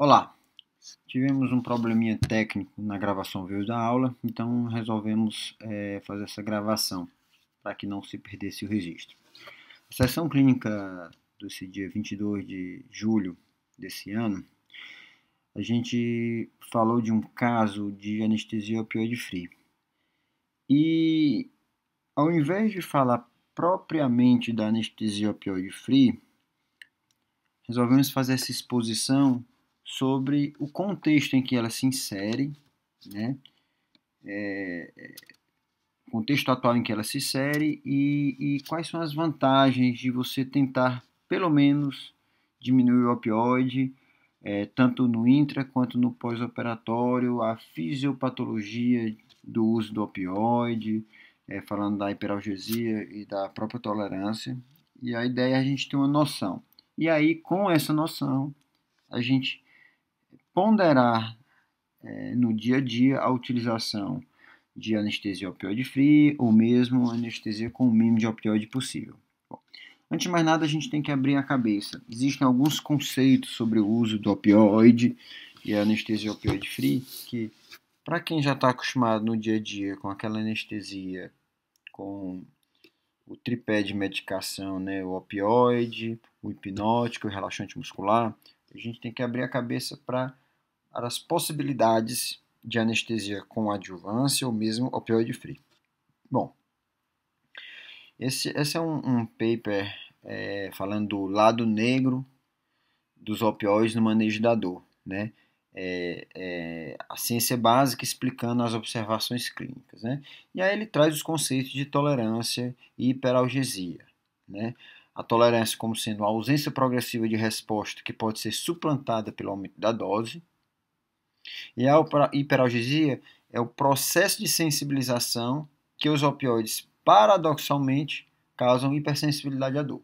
Olá, tivemos um probleminha técnico na gravação veio da aula, então resolvemos é, fazer essa gravação para que não se perdesse o registro. A sessão clínica desse dia 22 de julho desse ano, a gente falou de um caso de anestesia opioide free. E ao invés de falar propriamente da anestesia opioide free, resolvemos fazer essa exposição sobre o contexto em que elas se inserem, né? É, é, contexto atual em que elas se inserem e, e quais são as vantagens de você tentar, pelo menos, diminuir o opioide, é, tanto no intra quanto no pós-operatório, a fisiopatologia do uso do opioide, é, falando da hiperalgesia e da própria tolerância. E a ideia é a gente ter uma noção. E aí, com essa noção, a gente ponderar é, no dia a dia a utilização de anestesia opioide free ou mesmo anestesia com o mínimo de opioide possível. Bom, antes de mais nada, a gente tem que abrir a cabeça. Existem alguns conceitos sobre o uso do opioide e a anestesia opioide free que, para quem já está acostumado no dia a dia com aquela anestesia com o tripé de medicação, né, o opioide, o hipnótico, o relaxante muscular, a gente tem que abrir a cabeça para as possibilidades de anestesia com adjuvância ou mesmo opioid free. Bom, esse, esse é um, um paper é, falando do lado negro dos opioides no manejo da dor, né? É, é, a ciência básica explicando as observações clínicas, né? E aí ele traz os conceitos de tolerância e hiperalgesia, né? A tolerância como sendo a ausência progressiva de resposta que pode ser suplantada pelo aumento da dose, e a hiperalgesia é o processo de sensibilização que os opioides, paradoxalmente, causam hipersensibilidade à dor.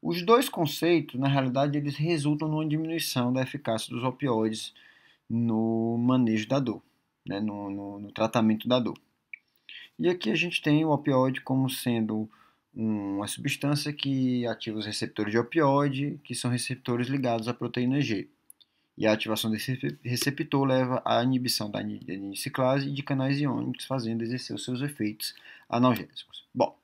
Os dois conceitos, na realidade, eles resultam numa diminuição da eficácia dos opioides no manejo da dor, né, no, no, no tratamento da dor. E aqui a gente tem o opioide como sendo uma substância que ativa os receptores de opioide, que são receptores ligados à proteína G. E a ativação desse receptor leva à inibição da adeniciclase e de canais iônicos, fazendo exercer os seus efeitos analgésicos. Bom,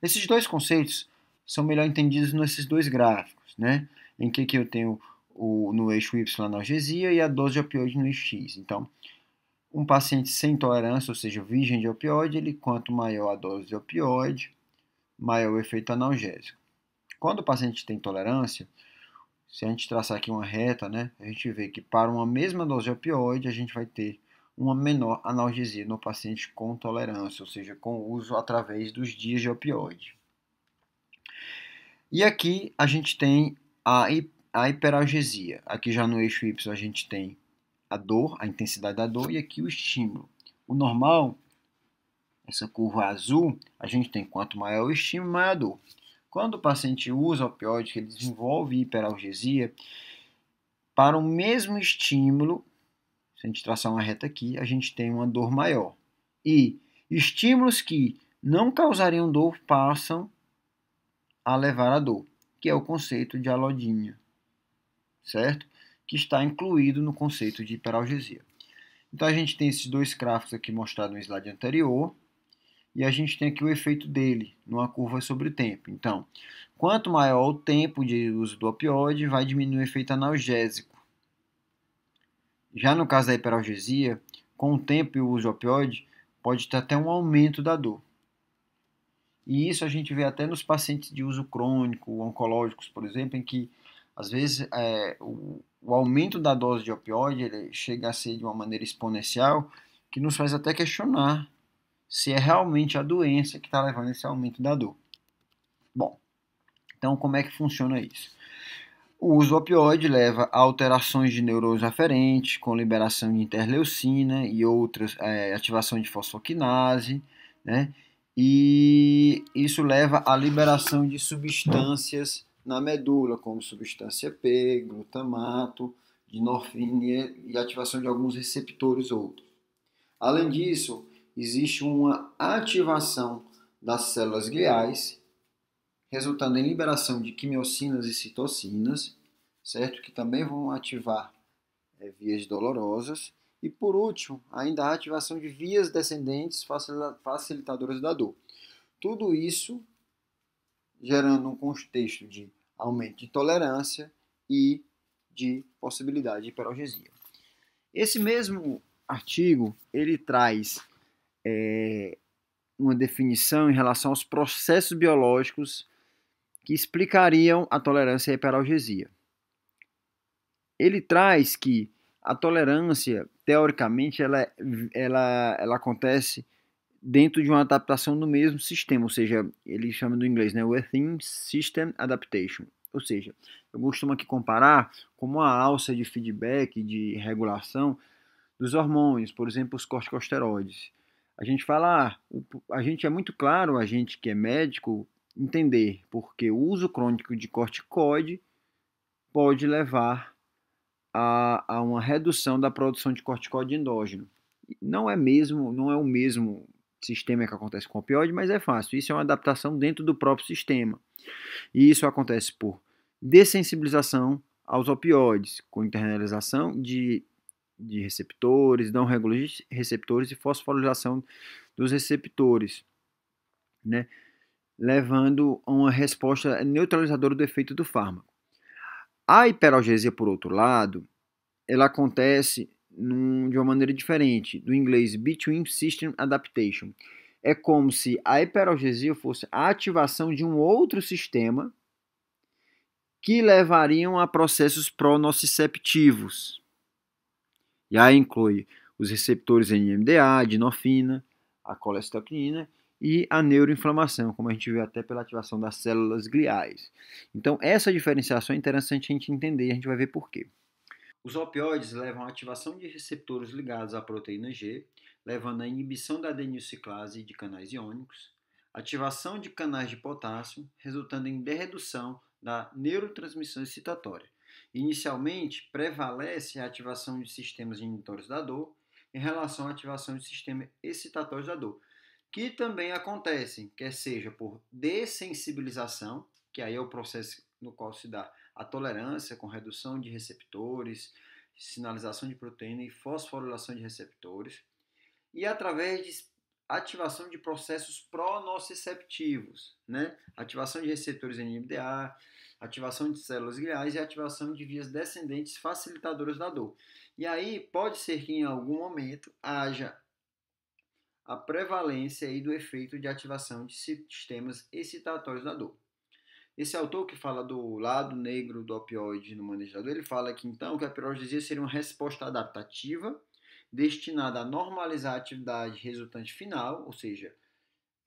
esses dois conceitos são melhor entendidos nesses dois gráficos, né? Em que, que eu tenho o, no eixo Y a analgesia e a dose de opioide no eixo X. Então, um paciente sem tolerância, ou seja, virgem de opioide, ele, quanto maior a dose de opioide, maior o efeito analgésico. Quando o paciente tem tolerância, se a gente traçar aqui uma reta, né, a gente vê que para uma mesma dose de opioide, a gente vai ter uma menor analgesia no paciente com tolerância, ou seja, com uso através dos dias de opioide. E aqui a gente tem a, a hiperalgesia. Aqui já no eixo Y a gente tem a dor, a intensidade da dor, e aqui o estímulo. O normal, essa curva azul, a gente tem quanto maior o estímulo, maior a dor. Quando o paciente usa opioide, ele desenvolve hiperalgesia, para o mesmo estímulo, se a gente traçar uma reta aqui, a gente tem uma dor maior. E estímulos que não causariam dor passam a levar à dor, que é o conceito de alodinha, certo? Que está incluído no conceito de hiperalgesia. Então a gente tem esses dois gráficos aqui mostrados no slide anterior, e a gente tem aqui o efeito dele numa curva sobre o tempo. Então, quanto maior o tempo de uso do opioide, vai diminuir o efeito analgésico. Já no caso da hiperalgesia, com o tempo e o uso do opioide, pode ter até um aumento da dor. E isso a gente vê até nos pacientes de uso crônico, oncológicos, por exemplo, em que às vezes é, o, o, aumento da dose de opioide chega a ser de uma maneira exponencial que nos faz até questionar se é realmente a doença que está levando esse aumento da dor. Bom, então como é que funciona isso? O uso opioide leva a alterações de neurônios aferentes, com liberação de interleucina e outras, é, ativação de fosfoquinase, né? E isso leva à liberação de substâncias na medula, como substância P, glutamato, de e ativação de alguns receptores outros. Além disso, existe uma ativação das células gliais, resultando em liberação de quimiocinas e citocinas, certo? Que também vão ativar é, vias dolorosas. E por último, ainda a ativação de vias descendentes facilitadoras da dor. Tudo isso gerando um contexto de aumento de tolerância e de possibilidade de hiperalgesia. Esse mesmo artigo, ele traz é, uma definição em relação aos processos biológicos que explicariam a tolerância à hiperalgesia. Ele traz que a tolerância, teoricamente, ela, ela, ela acontece dentro de uma adaptação do mesmo sistema, ou seja, ele chama do inglês, né, Within System Adaptation. Ou seja, eu costumo aqui comparar como a alça de feedback, de regulação dos hormônios, por exemplo, os corticosteroides. A gente fala, ah, a gente é muito claro, a gente que é médico, entender, porque o uso crônico de corticoide pode levar a, a uma redução da produção de corticoide endógeno. Não é mesmo, não é o mesmo sistema que acontece com o opioide, mas é fácil. Isso é uma adaptação dentro do próprio sistema. E isso acontece por dessensibilização aos opioides, com internalização de de receptores, não reguladores de receptores e fosforilação dos receptores, né? levando a uma resposta neutralizadora do efeito do fármaco. A hiperalgesia, por outro lado, ela acontece num, de uma maneira diferente, do inglês Between System Adaptation. É como se a hiperalgesia fosse a ativação de um outro sistema que levariam a processos pronociceptivos. E aí inclui os receptores NMDA, dinofina, a colestocnina e a neuroinflamação, como a gente vê até pela ativação das células gliais. Então, essa diferenciação é interessante a gente entender e a gente vai ver por quê. Os opioides levam à ativação de receptores ligados à proteína G, levando à inibição da adenilciclase de canais iônicos, ativação de canais de potássio, resultando em redução da neurotransmissão excitatória. Inicialmente, prevalece a ativação de sistemas inibitórios da dor em relação à ativação de sistemas excitatórios da dor, que também acontecem, quer seja por dessensibilização, que aí é o processo no qual se dá a tolerância com redução de receptores, sinalização de proteína e fosforilação de receptores, e através de ativação de processos pronoceptivos, né? Ativação de receptores NMDA, ativação de células gliais e ativação de vias descendentes facilitadoras da dor. E aí pode ser que em algum momento haja a prevalência aí do efeito de ativação de sistemas excitatórios da dor. Esse autor que fala do lado negro do opioide no manejo da dor, ele fala que então que a piroxisia seria uma resposta adaptativa destinada a normalizar a atividade resultante final, ou seja,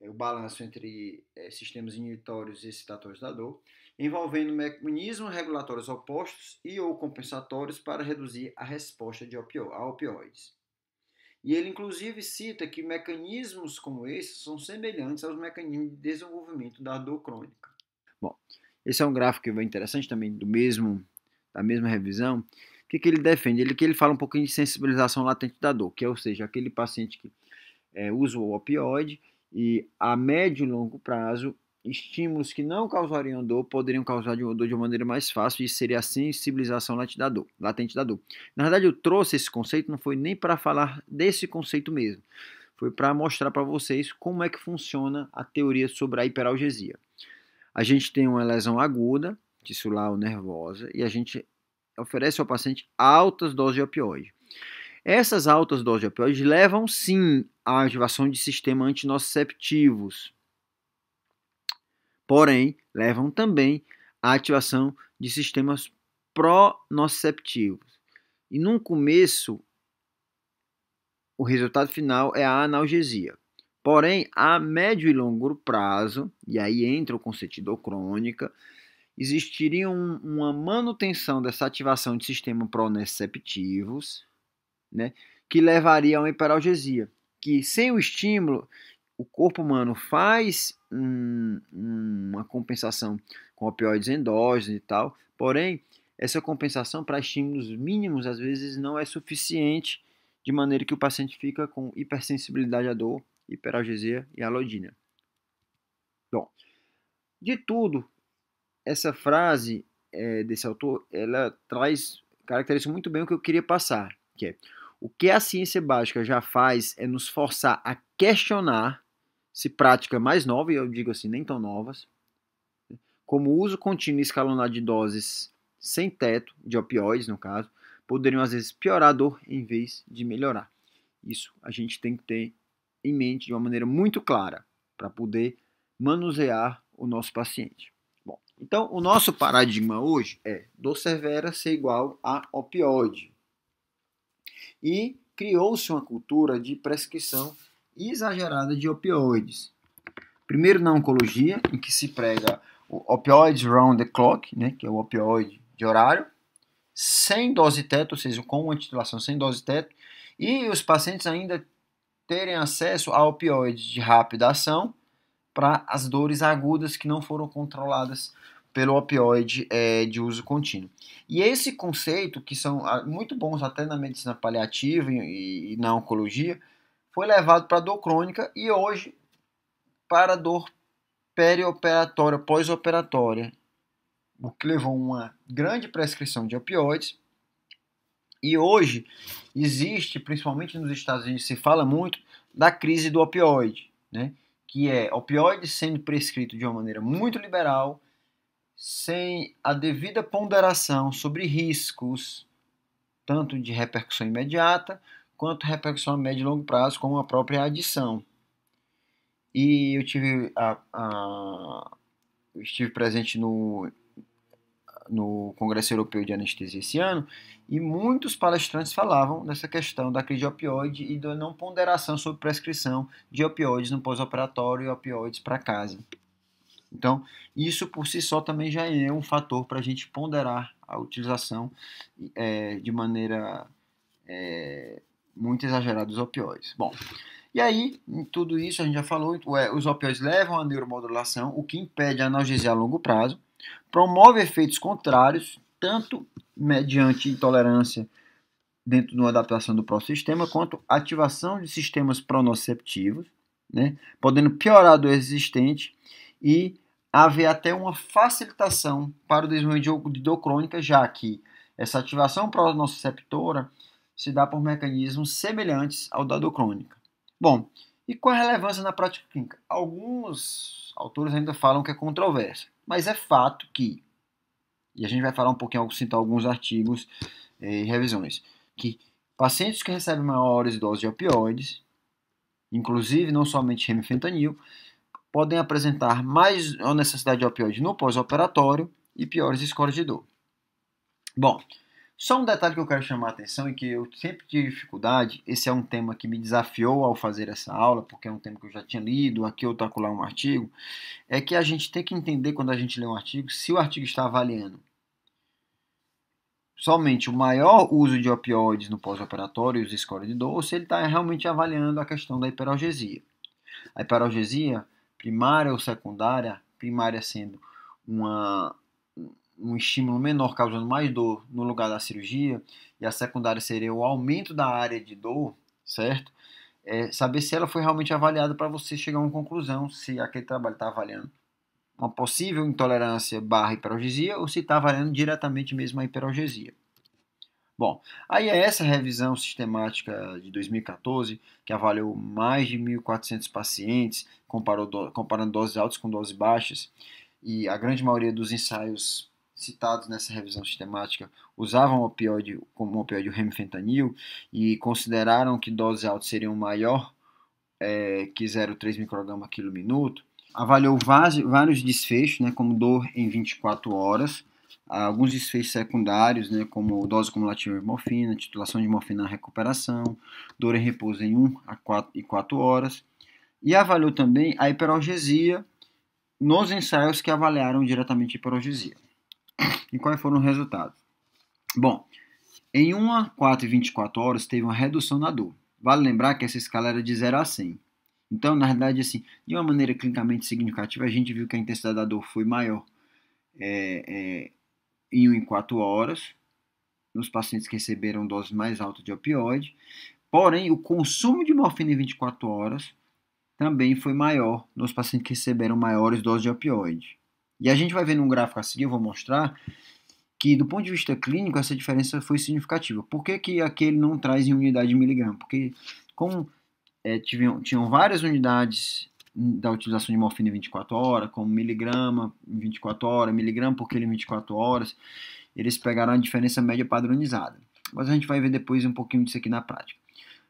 é, o balanço entre é, sistemas inibitórios e excitatórios da dor, envolvendo mecanismos regulatórios opostos e ou compensatórios para reduzir a resposta de opio a opioides. E ele, inclusive, cita que mecanismos como esses são semelhantes aos mecanismos de desenvolvimento da dor crônica. Bom, esse é um gráfico é interessante também, do mesmo, da mesma revisão, que, que ele defende? Ele que ele fala um pouquinho de sensibilização latente da dor, que é, ou seja, aquele paciente que é, usa o opioide e a médio e longo prazo, estímulos que não causariam dor poderiam causar de dor de uma maneira mais fácil e seria a sensibilização latente da dor. Latente da dor. Na verdade, eu trouxe esse conceito não foi nem para falar desse conceito mesmo, foi para mostrar para vocês como é que funciona a teoria sobre a hiperalgesia. A gente tem uma lesão aguda, tissular ou nervosa, e a gente oferece ao paciente altas doses de opioide. Essas altas doses de opioides levam sim à ativação de sistemas antinocceptivos, porém levam também à ativação de sistemas pronoceptivos. E num começo, o resultado final é a analgesia. Porém, a médio e longo prazo, e aí entra o consentidor crônica, existiria um, uma manutenção dessa ativação de sistema proneceptivos, né, que levaria a uma hiperalgesia, que sem o estímulo, o corpo humano faz um, uma compensação com opioides endógenos e tal, porém, essa compensação para estímulos mínimos às vezes não é suficiente, de maneira que o paciente fica com hipersensibilidade à dor, hiperalgesia e alodina. Bom, de tudo essa frase é, desse autor, ela traz, caracteriza muito bem o que eu queria passar, que é, o que a ciência básica já faz é nos forçar a questionar se prática mais nova, e eu digo assim, nem tão novas, como o uso contínuo e escalonado de doses sem teto, de opioides no caso, poderiam às vezes piorar a dor em vez de melhorar. Isso a gente tem que ter em mente de uma maneira muito clara para poder manusear o nosso paciente. Então, o nosso paradigma hoje é severa ser igual a opioide. E criou-se uma cultura de prescrição exagerada de opioides. Primeiro na oncologia, em que se prega o opioide round the clock, né, que é o opioide de horário, sem dose teto, ou seja, com uma titulação sem dose teto, e os pacientes ainda terem acesso a opioides de rápida ação, para as dores agudas que não foram controladas pelo opioide é, de uso contínuo. E esse conceito, que são ah, muito bons até na medicina paliativa e, e na oncologia, foi levado para dor crônica e hoje para dor perioperatória, pós-operatória, o que levou a uma grande prescrição de opioides. E hoje existe, principalmente nos Estados Unidos, se fala muito da crise do opioide, né? que é opioide sendo prescrito de uma maneira muito liberal, sem a devida ponderação sobre riscos, tanto de repercussão imediata quanto repercussão a médio e longo prazo, como a própria adição. E eu tive a, a eu estive presente no no Congresso Europeu de Anestesia esse ano, e muitos palestrantes falavam dessa questão da crise de opioide e da não ponderação sobre prescrição de opioides no pós-operatório e opioides para casa. Então, isso por si só também já é um fator para a gente ponderar a utilização é, de maneira é, muito exagerada dos opioides. Bom, e aí, em tudo isso, a gente já falou, é, os opioides levam à neuromodulação, o que impede a analgesia a longo prazo, promove efeitos contrários, tanto mediante intolerância dentro de uma adaptação do próprio sistema, quanto ativação de sistemas pronoceptivos, né, podendo piorar a dor existente e haver até uma facilitação para o desenvolvimento de dor crônica, já que essa ativação pronoceptora se dá por mecanismos semelhantes ao da dor crônica. Bom, e qual a relevância na prática clínica? Alguns autores ainda falam que é controverso mas é fato que, e a gente vai falar um pouquinho, citar alguns artigos eh, e revisões, que pacientes que recebem maiores doses de opioides, inclusive não somente remifentanil, podem apresentar mais necessidade de opioide no pós-operatório e piores escoras de dor. Bom, só um detalhe que eu quero chamar a atenção e que eu sempre tive dificuldade, esse é um tema que me desafiou ao fazer essa aula, porque é um tema que eu já tinha lido, aqui eu lá um artigo, é que a gente tem que entender quando a gente lê um artigo se o artigo está avaliando somente o maior uso de opioides no pós-operatório e os escorididor, ou se ele está realmente avaliando a questão da hiperalgesia. A hiperalgesia primária ou secundária, primária sendo uma um estímulo menor causando mais dor no lugar da cirurgia, e a secundária seria o aumento da área de dor, certo? É saber se ela foi realmente avaliada para você chegar a uma conclusão se aquele trabalho está avaliando uma possível intolerância barra hiperalgesia ou se está avaliando diretamente mesmo a hiperalgesia. Bom, aí é essa revisão sistemática de 2014, que avaliou mais de 1.400 pacientes, comparou do, comparando doses altas com doses baixas, e a grande maioria dos ensaios citados nessa revisão sistemática usavam opioide como opioide o remifentanil e consideraram que doses altas seriam maior é, que 0,3 micrograma quilo minuto, avaliou vários desfechos, né, como dor em 24 horas, alguns desfechos secundários, né, como dose cumulativa de morfina, titulação de morfina na recuperação, dor em repouso em 1 a 4, e 4 horas, e avaliou também a hiperalgesia nos ensaios que avaliaram diretamente a hiperalgesia e quais foram os resultados. Bom, em 1 a 4 e 24 horas teve uma redução na dor. Vale lembrar que essa escala era de 0 a 100. Então, na verdade, assim, de uma maneira clinicamente significativa, a gente viu que a intensidade da dor foi maior é, é, em 1 em 4 horas, nos pacientes que receberam doses mais altas de opioide. Porém, o consumo de morfina em 24 horas também foi maior nos pacientes que receberam maiores doses de opioide. E a gente vai ver num gráfico a seguir, eu vou mostrar, que do ponto de vista clínico essa diferença foi significativa. Por que, que aquele não traz em unidade de miligrama? Porque como é, tinham, tinham várias unidades da utilização de morfina em 24 horas, como miligrama em 24 horas, miligrama por quilo em 24 horas, eles pegaram a diferença média padronizada. Mas a gente vai ver depois um pouquinho disso aqui na prática.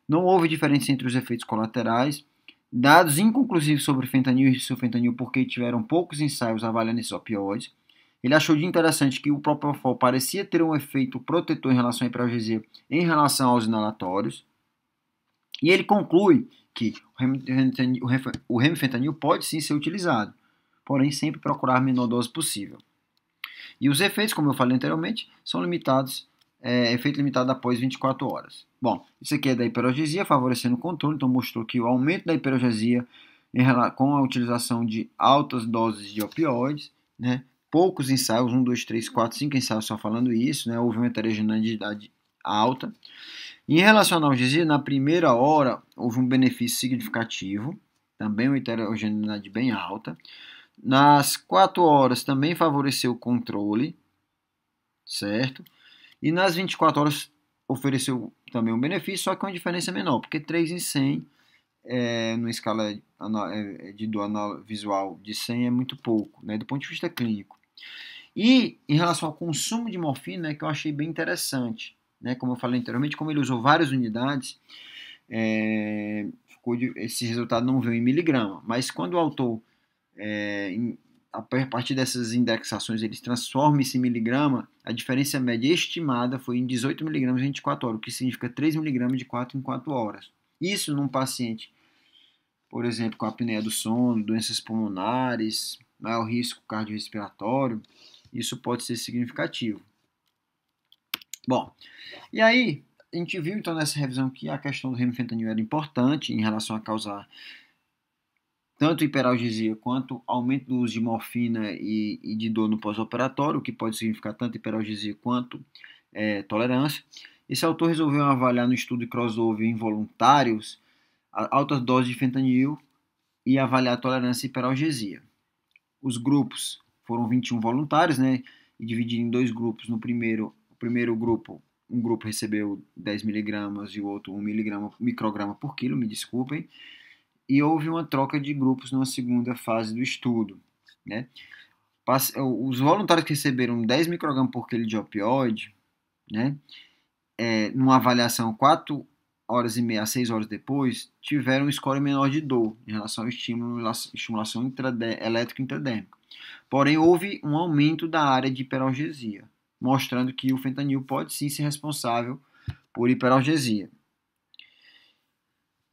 Não houve diferença entre os efeitos colaterais Dados inconclusivos sobre fentanil e sulfentanil porque tiveram poucos ensaios avaliando esses opioides. Ele achou de interessante que o propofol parecia ter um efeito protetor em relação à hiperalgesia em relação aos inalatórios. E ele conclui que o remifentanil pode sim ser utilizado, porém sempre procurar a menor dose possível. E os efeitos, como eu falei anteriormente, são limitados é, efeito limitado após 24 horas. Bom, isso aqui é da hiperogesia, favorecendo o controle, então mostrou que o aumento da hiperogesia relação, com a utilização de altas doses de opioides, né, poucos ensaios, 1, 2, 3, 4, 5 ensaios só falando isso, né, houve uma heterogeneidade alta. Em relação à analgesia, na primeira hora houve um benefício significativo, também uma heterogeneidade bem alta. Nas 4 horas também favoreceu o controle, certo? E nas 24 horas ofereceu também um benefício, só que uma diferença menor, porque 3 em 100, é, numa escala é, é, de anal visual de 100, é muito pouco, né, do ponto de vista clínico. E em relação ao consumo de morfina, né, que eu achei bem interessante, né, como eu falei anteriormente, como ele usou várias unidades, é, ficou de, esse resultado não veio em miligrama, mas quando o autor é, a partir dessas indexações eles transformam esse miligrama, a diferença média estimada foi em 18 miligramas em 24 horas, o que significa 3 miligramas de 4 em 4 horas. Isso num paciente, por exemplo, com apneia do sono, doenças pulmonares, maior risco cardiorrespiratório, isso pode ser significativo. Bom, e aí a gente viu então nessa revisão que a questão do remifentanil era importante em relação a causar tanto hiperalgesia quanto aumento do uso de morfina e, e de dor no pós-operatório, que pode significar tanto hiperalgesia quanto é, tolerância. Esse autor resolveu avaliar no estudo de crossover em voluntários altas doses de fentanil e avaliar a tolerância e hiperalgesia. Os grupos foram 21 voluntários, né, e dividido em dois grupos. No primeiro, o primeiro grupo, um grupo recebeu 10 miligramas e o outro 1 mg micrograma por quilo, me desculpem e houve uma troca de grupos numa segunda fase do estudo. Né? Os voluntários que receberam 10 microgramas por quilo de opioide, né, é, numa avaliação 4 horas e meia, 6 horas depois, tiveram um score menor de dor em relação à estimulação elétrica intradérmica Porém, houve um aumento da área de hiperalgesia, mostrando que o fentanil pode sim ser responsável por hiperalgesia.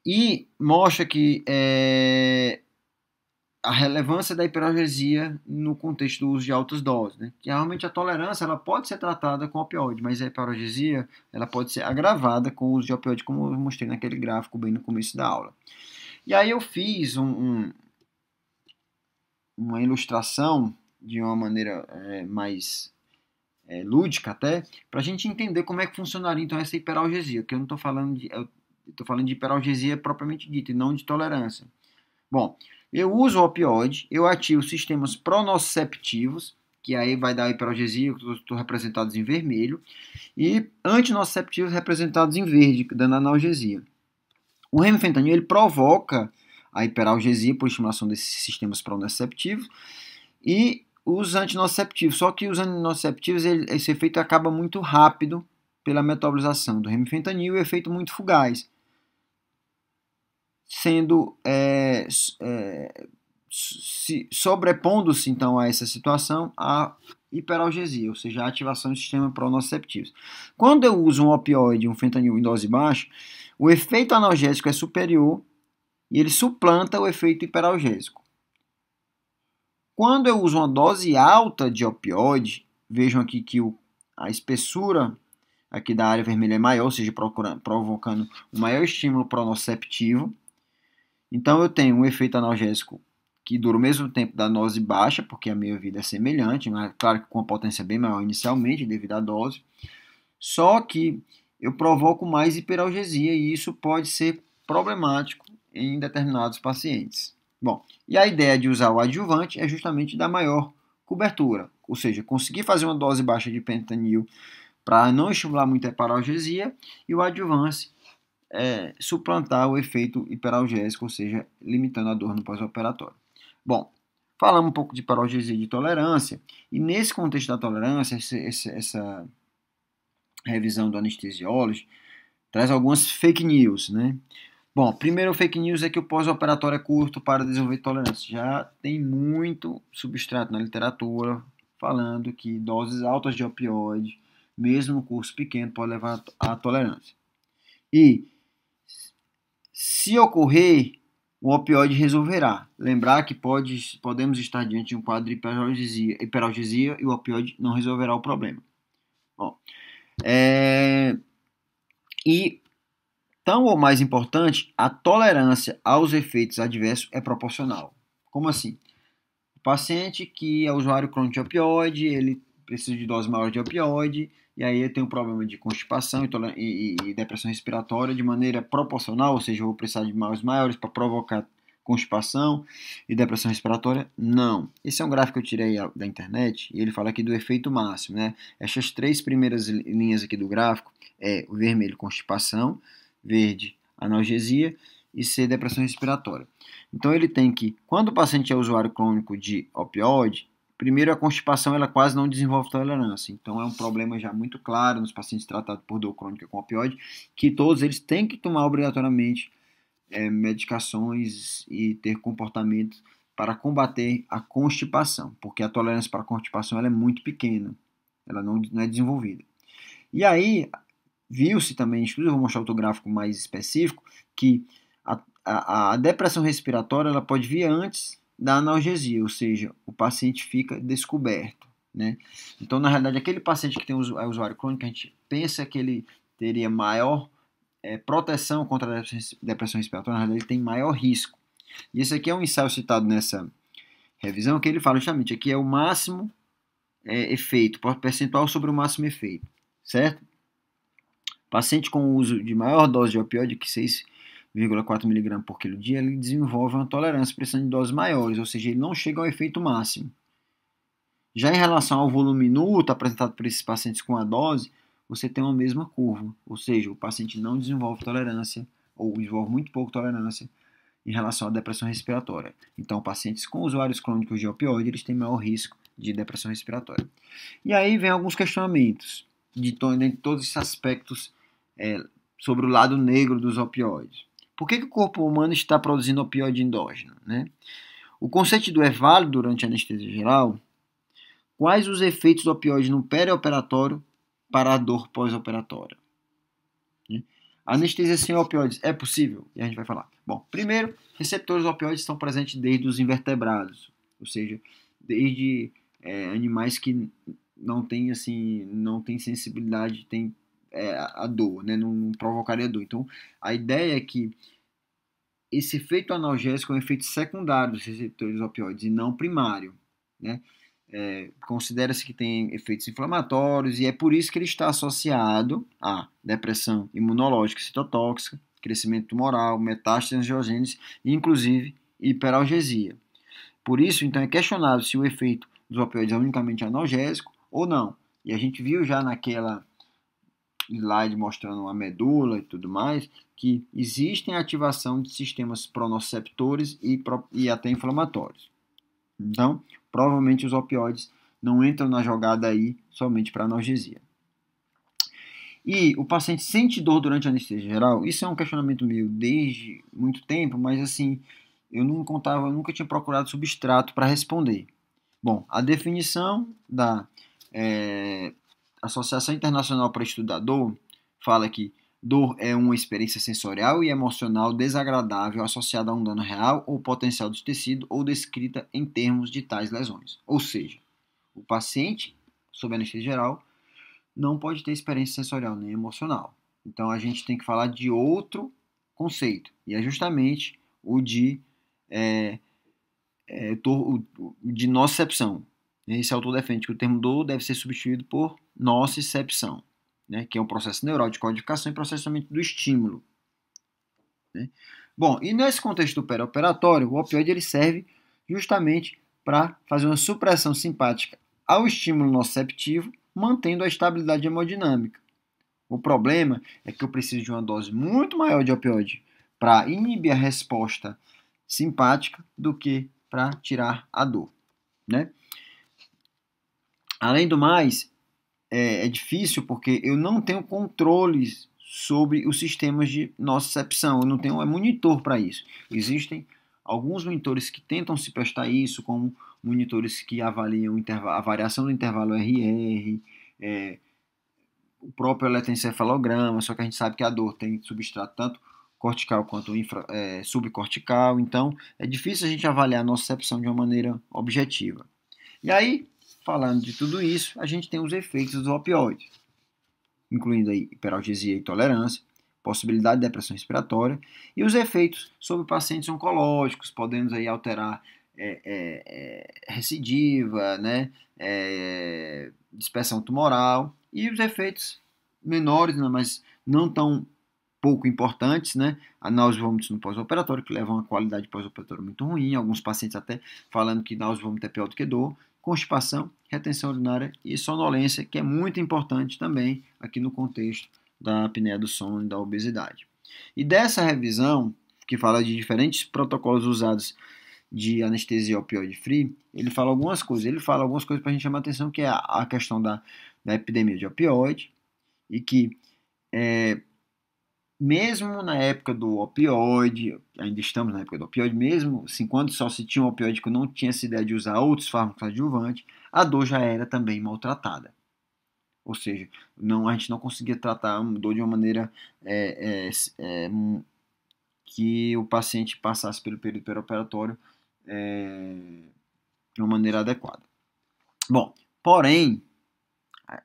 E mostra que é, a relevância da hiperalgesia no contexto do uso de altas doses, né? que realmente a tolerância ela pode ser tratada com opioide, mas a hiperalgesia ela pode ser agravada com o uso de opioide, como eu mostrei naquele gráfico bem no começo da aula. E aí eu fiz um, um, uma ilustração de uma maneira é, mais é, lúdica até, para a gente entender como é que funcionaria então essa hiperalgesia, que eu não estou falando de, eu Estou falando de hiperalgesia propriamente dita e não de tolerância. Bom, eu uso o opioide, eu ativo sistemas pronoceptivos, que aí vai dar hiperalgesia, que estão representados em vermelho, e antinoceptivos representados em verde, dando analgesia. O remifentanil ele provoca a hiperalgesia por estimulação desses sistemas pronoceptivos e os antinoceptivos. Só que os antinoceptivos, ele, esse efeito acaba muito rápido pela metabolização do remifentanil e efeito muito fugaz sendo é, é, se, sobrepondo-se então a essa situação a hiperalgesia, ou seja, a ativação do sistema pronoceptivo. Quando eu uso um opioide, um fentanil em dose baixa, o efeito analgésico é superior e ele suplanta o efeito hiperalgésico. Quando eu uso uma dose alta de opioide, vejam aqui que o, a espessura aqui da área vermelha é maior, ou seja, procurando, provocando um maior estímulo pronoceptivo, então eu tenho um efeito analgésico que dura o mesmo tempo da dose baixa, porque a meia-vida é semelhante, mas é claro que com a potência bem maior inicialmente devido à dose. Só que eu provoco mais hiperalgesia e isso pode ser problemático em determinados pacientes. Bom, e a ideia de usar o adjuvante é justamente dar maior cobertura, ou seja, conseguir fazer uma dose baixa de pentanil para não estimular muito a hiperalgesia e o adjuvante é, suplantar o efeito hiperalgésico, ou seja, limitando a dor no pós-operatório. Bom, falamos um pouco de paralgesia de tolerância, e nesse contexto da tolerância, esse, esse, essa revisão do anestesiólogo traz algumas fake news, né? Bom, primeiro fake news é que o pós-operatório é curto para desenvolver tolerância. Já tem muito substrato na literatura falando que doses altas de opioide, mesmo um curso pequeno, pode levar à tolerância. E se ocorrer, o opioide resolverá. Lembrar que pode, podemos estar diante de um quadro de hiperalgesia, hiperalgesia e o opioide não resolverá o problema. Bom, é, e tão ou mais importante, a tolerância aos efeitos adversos é proporcional. Como assim? O paciente que é usuário crônico de opioide, ele preciso de dose maior de opioide, e aí eu tenho problema de constipação e, e, e depressão respiratória de maneira proporcional, ou seja, eu vou precisar de maiores maiores para provocar constipação e depressão respiratória? Não. Esse é um gráfico que eu tirei da internet e ele fala aqui do efeito máximo, né? Essas três primeiras linhas aqui do gráfico é o vermelho constipação, verde analgesia e C depressão respiratória. Então ele tem que, quando o paciente é usuário crônico de opioide, Primeiro, a constipação ela quase não desenvolve tolerância, então é um problema já muito claro nos pacientes tratados por dor crônica com opioide, que todos eles têm que tomar obrigatoriamente é, medicações e ter comportamentos para combater a constipação, porque a tolerância para a constipação ela é muito pequena, ela não, não é desenvolvida. E aí, viu-se também inclusive, vou mostrar outro gráfico mais específico, que a, a, a depressão respiratória ela pode vir antes da analgesia, ou seja, o paciente fica descoberto. Né? Então, na realidade, aquele paciente que tem usuário, é usuário crônico, a gente pensa que ele teria maior é, proteção contra a depressão respiratória, na realidade, ele tem maior risco. E esse aqui é um ensaio citado nessa revisão, que ele fala justamente aqui é o máximo é, efeito, percentual sobre o máximo efeito, certo? Paciente com uso de maior dose de opioide que 6 0,4mg por quilo dia, ele desenvolve uma tolerância precisando de doses maiores, ou seja, ele não chega ao efeito máximo. Já em relação ao volume minuto tá apresentado por esses pacientes com a dose, você tem a mesma curva, ou seja, o paciente não desenvolve tolerância, ou desenvolve muito pouco tolerância, em relação à depressão respiratória. Então, pacientes com usuários crônicos de opioide, eles têm maior risco de depressão respiratória. E aí vem alguns questionamentos de, de todos esses aspectos é, sobre o lado negro dos opioides. Por que, que o corpo humano está produzindo opioide endógeno? Né? O conceito do é válido durante a anestesia geral. Quais os efeitos do opioide no perioperatório para a dor pós-operatória? Né? Anestesia sem opioides é possível? E a gente vai falar. Bom, primeiro, receptores opioides estão presentes desde os invertebrados, ou seja, desde é, animais que não têm assim, não têm sensibilidade, têm é, a dor, né? Não, não provocaria dor. Então, a ideia é que esse efeito analgésico é um efeito secundário dos receptores opioides e não primário, né? É, considera-se que tem efeitos inflamatórios e é por isso que ele está associado a depressão imunológica citotóxica, crescimento tumoral, metástase angiogênese e, inclusive, hiperalgesia. Por isso, então, é questionado se o efeito dos opioides é unicamente analgésico ou não. E a gente viu já naquela slide mostrando uma medula e tudo mais, que existem ativação de sistemas pronoceptores e, e até inflamatórios. Então, provavelmente os opioides não entram na jogada aí somente para analgesia. E o paciente sente dor durante a anestesia geral? Isso é um questionamento meu desde muito tempo, mas assim, eu não contava, eu nunca tinha procurado substrato para responder. Bom, a definição da é, Associação Internacional para Estudar Dor fala que dor é uma experiência sensorial e emocional desagradável associada a um dano real ou potencial do tecido ou descrita em termos de tais lesões. Ou seja, o paciente, sob anestesia geral, não pode ter experiência sensorial nem emocional. Então a gente tem que falar de outro conceito, e é justamente o de, é, é, de nocepção, né, esse autor defende que o termo dor deve ser substituído por nocicepção, né? que é um processo neural de codificação e processamento do estímulo. Né? Bom, e nesse contexto pré operatório, o opioide ele serve justamente para fazer uma supressão simpática ao estímulo nociceptivo, mantendo a estabilidade hemodinâmica. O problema é que eu preciso de uma dose muito maior de opioide para inibir a resposta simpática do que para tirar a dor. Né? Além do mais, é, é, difícil porque eu não tenho controles sobre os sistemas de nocicepção, eu não tenho um é monitor para isso. Existem alguns monitores que tentam se prestar isso, como monitores que avaliam a variação do intervalo RR, é, o próprio eletroencefalograma, só que a gente sabe que a dor tem substrato tanto cortical quanto infra, é, subcortical, então é difícil a gente avaliar a nocicepção de uma maneira objetiva. E aí, Falando de tudo isso, a gente tem os efeitos dos opioides, incluindo aí hiperalgesia e intolerância, possibilidade de depressão respiratória e os efeitos sobre pacientes oncológicos, podendo aí alterar é, é, é, recidiva, né, é, dispersão tumoral e os efeitos menores, né, mas não tão pouco importantes, né? A náusea e vômitos no pós-operatório, que levam a qualidade pós-operatória muito ruim. Alguns pacientes até falando que náusea e vômito é pior do que dor constipação, retenção urinária e sonolência, que é muito importante também aqui no contexto da apneia do sono e da obesidade. E dessa revisão, que fala de diferentes protocolos usados de anestesia opioide free, ele fala algumas coisas. Ele fala algumas coisas para a gente chamar a atenção, que é a questão da, da epidemia de opioide, e que é, mesmo na época do opioide, ainda estamos na época do opioide, mesmo assim, quando só se tinha um opioide que não tinha essa ideia de usar outros fármacos adjuvantes, a dor já era também maltratada. Ou seja, não, a gente não conseguia tratar a dor de uma maneira é, é, é, que o paciente passasse pelo período perioperatório é, de uma maneira adequada. Bom, porém,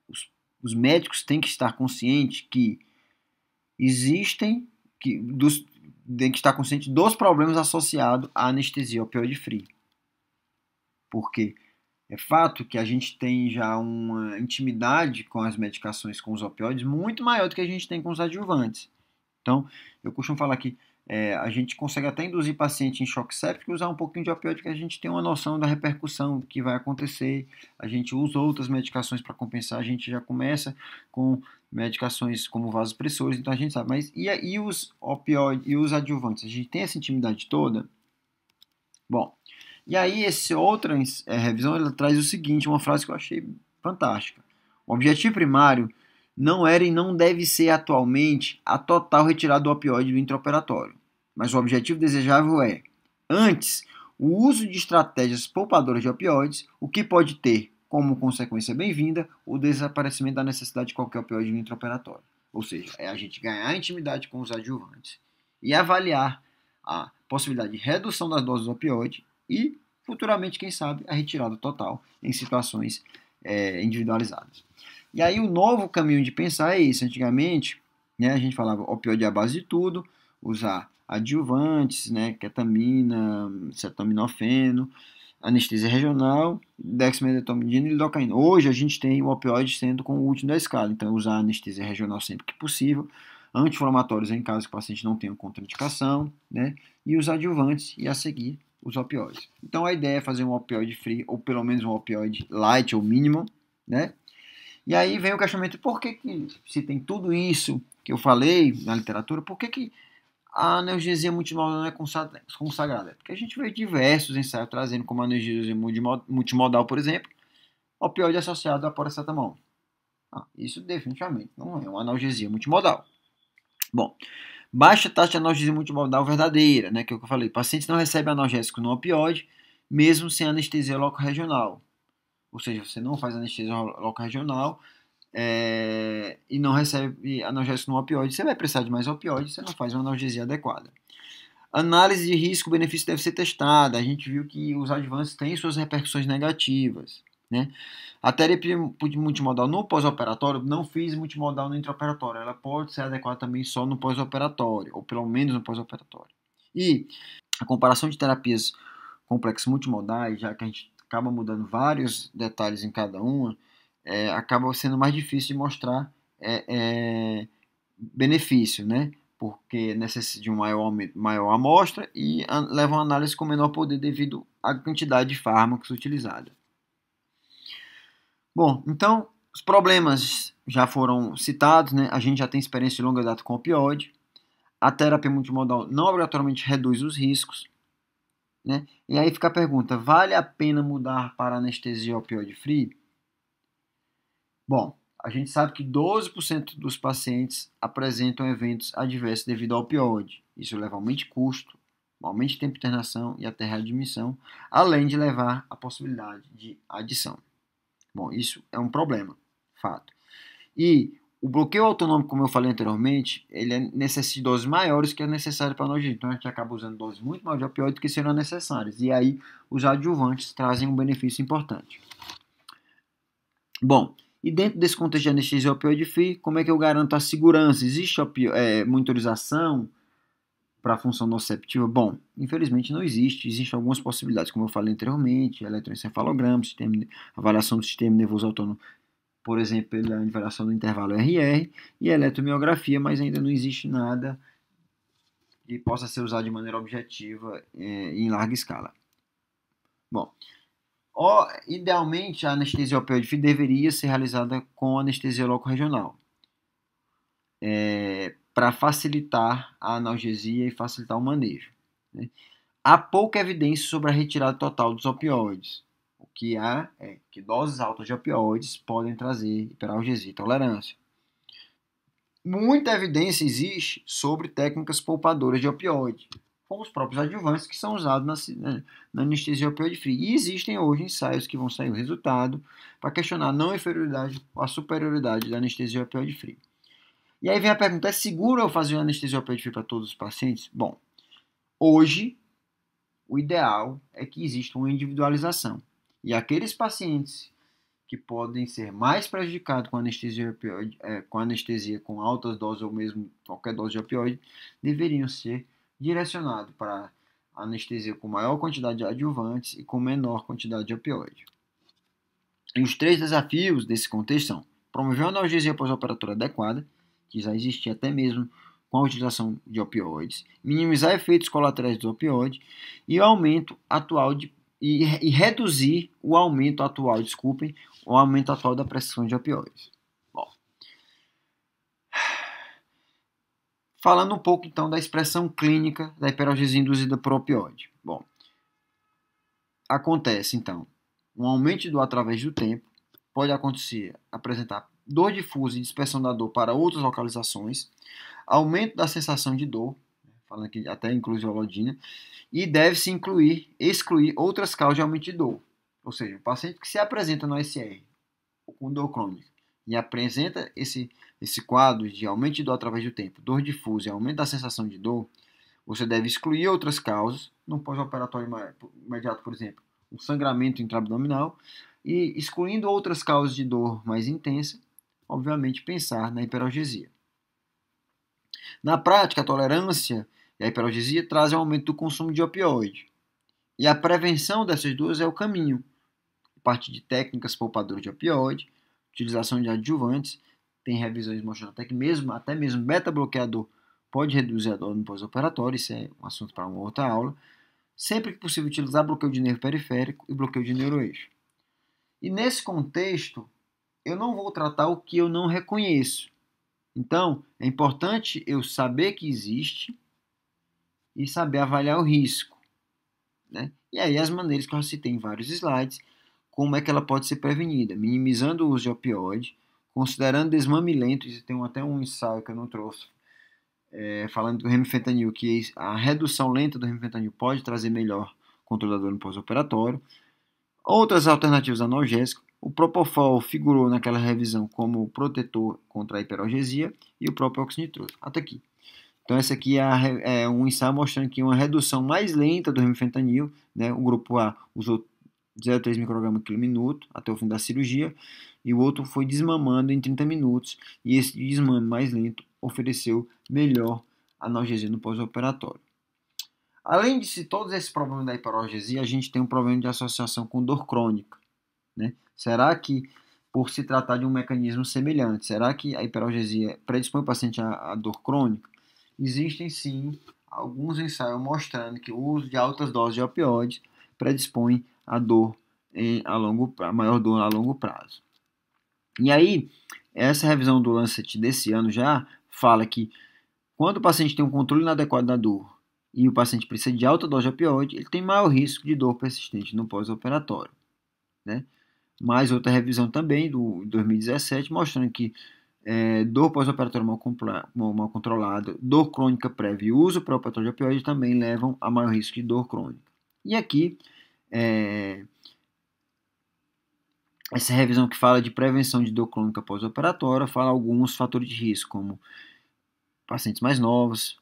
os, os médicos têm que estar conscientes que existem, que, dos, tem que estar consciente dos problemas associados à anestesia opioide free. Porque é fato que a gente tem já uma intimidade com as medicações com os opioides muito maior do que a gente tem com os adjuvantes. Então, eu costumo falar que é, a gente consegue até induzir paciente em choque séptico e usar um pouquinho de opioide que a gente tem uma noção da repercussão que vai acontecer. A gente usa outras medicações para compensar, a gente já começa com medicações como vasopressores, então a gente sabe. Mas e, e os opioides e os adjuvantes? A gente tem essa intimidade toda? Bom, e aí essa outra é, revisão ela traz o seguinte, uma frase que eu achei fantástica. O objetivo primário não era e não deve ser atualmente a total retirada do opioide do intraoperatório mas o objetivo desejável é, antes, o uso de estratégias poupadoras de opioides, o que pode ter como consequência bem-vinda o desaparecimento da necessidade de qualquer opioide intraoperatório. Ou seja, é a gente ganhar intimidade com os adjuvantes e avaliar a possibilidade de redução das doses do opioide e, futuramente, quem sabe, a retirada total em situações é, individualizadas. E aí o novo caminho de pensar é isso. Antigamente, né, a gente falava opioide é a base de tudo, usar adjuvantes, né, ketamina, cetaminofeno, anestesia regional, dexmedetomidina e lidocaína. Hoje a gente tem o opioide sendo com o último da escala, então usar anestesia regional sempre que possível, anti-inflamatórios em caso que o paciente não tenha contraindicação, né, e os adjuvantes e a seguir os opioides. Então a ideia é fazer um opioide free ou pelo menos um opioide light ou mínimo, né? E aí vem o questionamento, por que, que se tem tudo isso que eu falei na literatura, por que que a analgesia multimodal não é consagrada? É porque a gente vê diversos ensaios trazendo como analgesia multimodal, por exemplo, opioide associado a paracetamol. Ah, isso definitivamente não é uma analgesia multimodal. Bom, baixa taxa de analgesia multimodal verdadeira, né, que é o que eu falei. Pacientes não recebem analgésico no opioide, mesmo sem anestesia local regional Ou seja, você não faz anestesia local regional é, e não recebe analgésico no opioide, você vai precisar de mais opioide, você não faz uma analgesia adequada. Análise de risco-benefício deve ser testada. A gente viu que os advances têm suas repercussões negativas. Né? A terapia multimodal no pós-operatório, não fiz multimodal no intraoperatório. Ela pode ser adequada também só no pós-operatório, ou pelo menos no pós-operatório. E a comparação de terapias complexas multimodais, já que a gente acaba mudando vários detalhes em cada uma, é, acaba sendo mais difícil de mostrar é, é benefício, né? porque necessita de uma maior, maior amostra e an, leva uma análise com menor poder devido à quantidade de fármacos utilizada. Bom, então os problemas já foram citados, né? a gente já tem experiência de longa data com opioide, a terapia multimodal não obrigatoriamente reduz os riscos, né? e aí fica a pergunta, vale a pena mudar para anestesia opioide-free? Bom, a gente sabe que 12% dos pacientes apresentam eventos adversos devido ao opioide. Isso leva a aumento de custo, aumento de tempo de internação e até readmissão, além de levar à possibilidade de adição. Bom, isso é um problema, fato. E o bloqueio autonômico, como eu falei anteriormente, ele é necessita de doses maiores que é necessário para nós. Então a gente acaba usando doses muito maiores de opioide que serão necessárias. E aí os adjuvantes trazem um benefício importante. Bom, e dentro desse contexto de anestesia opioide free, como é que eu garanto a segurança? Existe é, monitorização para a função nociceptiva? Bom, infelizmente não existe. Existem algumas possibilidades, como eu falei anteriormente, eletroencefalograma, sistema, avaliação do sistema nervoso autônomo, por exemplo, pela avaliação do intervalo RR, e eletromiografia, mas ainda não existe nada que possa ser usado de maneira objetiva é, em larga escala. Bom, idealmente, a anestesia opioide deveria ser realizada com anestesia loco-regional, é, para facilitar a analgesia e facilitar o manejo. Né? Há pouca evidência sobre a retirada total dos opioides. O que há é que doses altas de opioides podem trazer hiperalgesia e tolerância. Muita evidência existe sobre técnicas poupadoras de opioide, com os próprios adjuvantes que são usados na, na anestesia opioide free. E existem hoje ensaios que vão sair o resultado para questionar a não inferioridade ou a superioridade da anestesia opioide free. E aí vem a pergunta: é seguro eu fazer uma anestesia opioide free para todos os pacientes? Bom, hoje o ideal é que exista uma individualização. E aqueles pacientes que podem ser mais prejudicados com anestesia, opioide, é, com anestesia com altas doses ou mesmo qualquer dose de opioide deveriam ser direcionado para anestesia com maior quantidade de adjuvantes e com menor quantidade de opioide. E os três desafios desse contexto são promover a analgesia pós-operatória adequada, que já existia até mesmo com a utilização de opioides, minimizar efeitos colaterais do opioides e o aumento atual de e, e reduzir o aumento atual, desculpem, o aumento atual da prescrição de opioides. Falando um pouco então da expressão clínica da hiperalgesia induzida por opioide. Bom, acontece então um aumento de dor através do tempo, pode acontecer apresentar dor difusa e dispersão da dor para outras localizações, aumento da sensação de dor, né, falando aqui até inclusive a lodina, e deve-se incluir, excluir outras causas de aumento de dor. Ou seja, o paciente que se apresenta no SR com dor crônica e apresenta esse esse quadro de aumento de dor através do tempo, dor difusa e aumento da sensação de dor, você deve excluir outras causas, não pós-operatório imediato, por exemplo, um sangramento intraabdominal, e excluindo outras causas de dor mais intensa, obviamente pensar na hiperalgesia. Na prática, a tolerância e a hiperalgesia trazem aumento do consumo de opioide. E a prevenção dessas duas é o caminho. Parte de técnicas poupadoras de opioide, utilização de adjuvantes tem revisões mostrando até que mesmo, até mesmo beta-bloqueador pode reduzir a dor no pós-operatório, isso é um assunto para uma outra aula. Sempre que possível utilizar bloqueio de nervo periférico e bloqueio de neuroeixo. E nesse contexto, eu não vou tratar o que eu não reconheço. Então, é importante eu saber que existe e saber avaliar o risco. Né? E aí as maneiras que eu citei em vários slides, como é que ela pode ser prevenida, minimizando o uso de opioide, considerando desmamilentos, e tem até um ensaio que eu não trouxe, é, falando do remifentanil, que a redução lenta do remifentanil pode trazer melhor controle da dor no pós-operatório. Outras alternativas analgésicas, o propofol figurou naquela revisão como protetor contra a hiperalgesia e o próprio oxinitroso. Até aqui. Então, essa aqui é, é um ensaio mostrando que uma redução mais lenta do remifentanil, né, o grupo A usou 0,3 micrograma por minuto até o fim da cirurgia, e o outro foi desmamando em 30 minutos, e esse desmame mais lento ofereceu melhor analgesia no pós-operatório. Além de todos esses problemas da hiperalgesia, a gente tem um problema de associação com dor crônica. Né? Será que, por se tratar de um mecanismo semelhante, será que a hiperalgesia predispõe o paciente à, à dor crônica? Existem sim alguns ensaios mostrando que o uso de altas doses de opioides predispõe a dor em, a, longo, a maior dor a longo prazo. E aí, essa revisão do Lancet desse ano já fala que quando o paciente tem um controle inadequado da dor e o paciente precisa de alta dose de opioide, ele tem maior risco de dor persistente no pós-operatório. Né? Mais outra revisão também, do 2017, mostrando que é, dor pós-operatória mal, mal, controlada, dor crônica prévia e uso operatório de opioide também levam a maior risco de dor crônica. E aqui é, essa revisão que fala de prevenção de dor crônica pós-operatória fala alguns fatores de risco, como pacientes mais novos,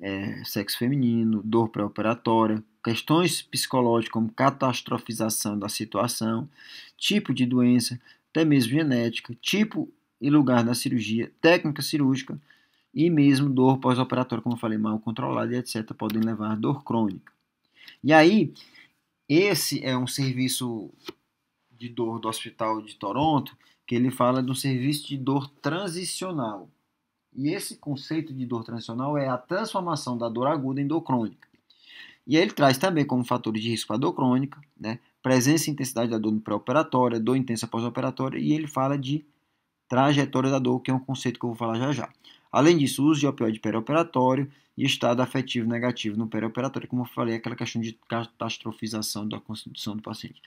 é, sexo feminino, dor pré-operatória, questões psicológicas como catastrofização da situação, tipo de doença, até mesmo genética, tipo e lugar da cirurgia, técnica cirúrgica e mesmo dor pós-operatória, como eu falei, mal controlada e etc., podem levar a dor crônica. E aí, esse é um serviço de dor do Hospital de Toronto que ele fala de um serviço de dor transicional. E esse conceito de dor transicional é a transformação da dor aguda em dor crônica. E ele traz também como fatores de risco para a dor crônica, né, presença e intensidade da dor pré-operatória, dor intensa pós-operatória, e ele fala de trajetória da dor, que é um conceito que eu vou falar já já. Além disso, o uso de opioide perioperatório e estado afetivo negativo no perioperatório, como eu falei, aquela questão de catastrofização da constituição do paciente.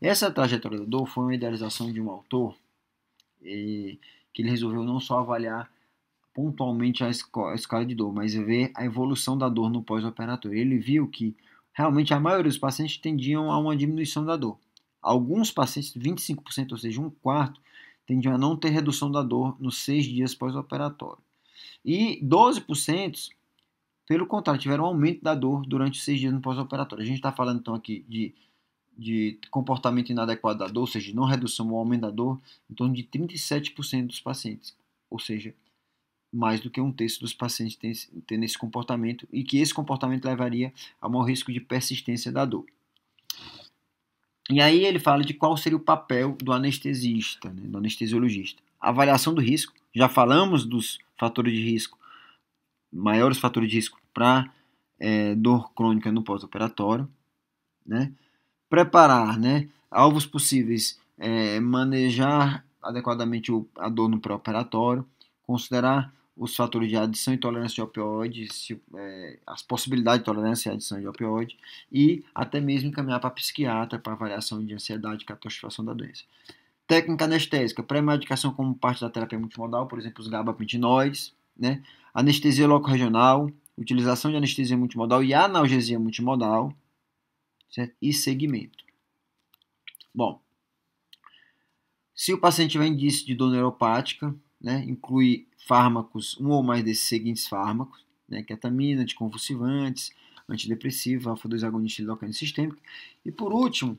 Essa trajetória da dor foi uma idealização de um autor e, que ele resolveu não só avaliar pontualmente a, a escala de dor, mas ver a evolução da dor no pós-operatório. Ele viu que realmente a maioria dos pacientes tendiam a uma diminuição da dor. Alguns pacientes, 25%, ou seja, um quarto, tendiam a não ter redução da dor nos seis dias pós-operatório. E 12%, pelo contrário, tiveram um aumento da dor durante os seis dias no pós-operatório. A gente está falando então aqui de, de comportamento inadequado da dor, ou seja, não redução ou aumento da dor, em torno de 37% dos pacientes. Ou seja, mais do que um terço dos pacientes tem, esse comportamento e que esse comportamento levaria a maior risco de persistência da dor. E aí ele fala de qual seria o papel do anestesista, né, do anestesiologista. Avaliação do risco, já falamos dos fatores de risco, maiores fatores de risco para é, dor crônica no pós-operatório. Né? Preparar né, alvos possíveis, é, manejar adequadamente o, a dor no pré-operatório, considerar os fatores de adição e tolerância de opioides, é, as possibilidades de tolerância e adição de opioides e até mesmo encaminhar para psiquiatra para avaliação de ansiedade e catastrophização da doença. Técnica anestésica, pré-medicação como parte da terapia multimodal, por exemplo, os gabapentinoides, né? Anestesia locorregional, utilização de anestesia multimodal e analgesia multimodal, certo? E segmento. Bom, se o paciente tiver indício de dor neuropática, né, inclui fármacos, um ou mais desses seguintes fármacos, né, ketamina, anticonvulsivantes, antidepressivo, alfa-2 agonista e localizante sistêmico. E por último,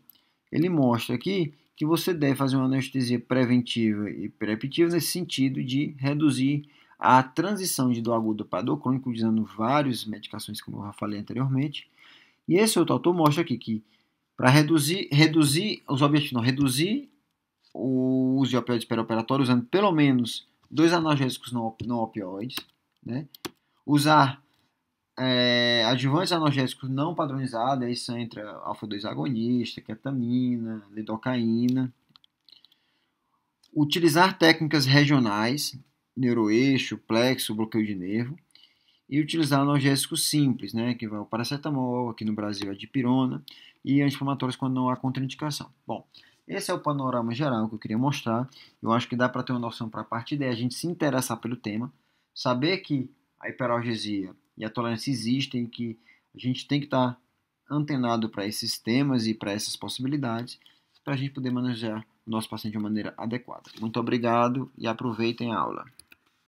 ele mostra aqui que você deve fazer uma anestesia preventiva e preventiva nesse sentido de reduzir a transição de do agudo para do crônico, usando várias medicações, como eu já falei anteriormente. E esse outro autor mostra aqui que para reduzir, reduzir os objetivos, não, reduzir o uso de opioides perioperatórios usando pelo menos dois analgésicos não, não opioides, né? usar é, adjuvantes analgésicos não padronizados, aí são entre alfa-2 agonista, ketamina, lidocaína. Utilizar técnicas regionais, neuroeixo, plexo, bloqueio de nervo. E utilizar analgésicos simples, né, que vai o paracetamol, aqui no Brasil é dipirona, e anti-inflamatórios quando não há contraindicação. Bom, esse é o panorama geral que eu queria mostrar. Eu acho que dá para ter uma noção para a partir daí a gente se interessar pelo tema, saber que a hiperalgesia e a tolerância existem, que a gente tem que estar antenado para esses temas e para essas possibilidades, para a gente poder manejar o nosso paciente de uma maneira adequada. Muito obrigado e aproveitem a aula.